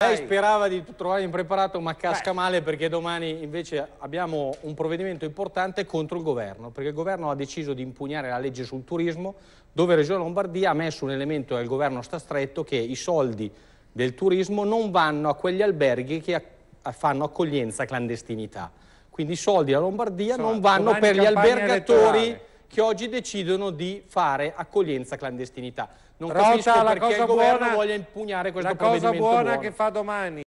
Lei sperava di trovare impreparato ma casca Beh. male perché domani invece abbiamo un provvedimento importante contro il governo perché il governo ha deciso di impugnare la legge sul turismo dove Regione Lombardia ha messo un elemento e il governo sta stretto che i soldi del turismo non vanno a quegli alberghi che fanno accoglienza clandestinità. Quindi i soldi della Lombardia Sono non vanno per gli albergatori... Elettorale che oggi decidono di fare accoglienza clandestinità. Non Rosa, capisco perché il buona, governo voglia impugnare questo la provvedimento La cosa buona, buona che fa domani.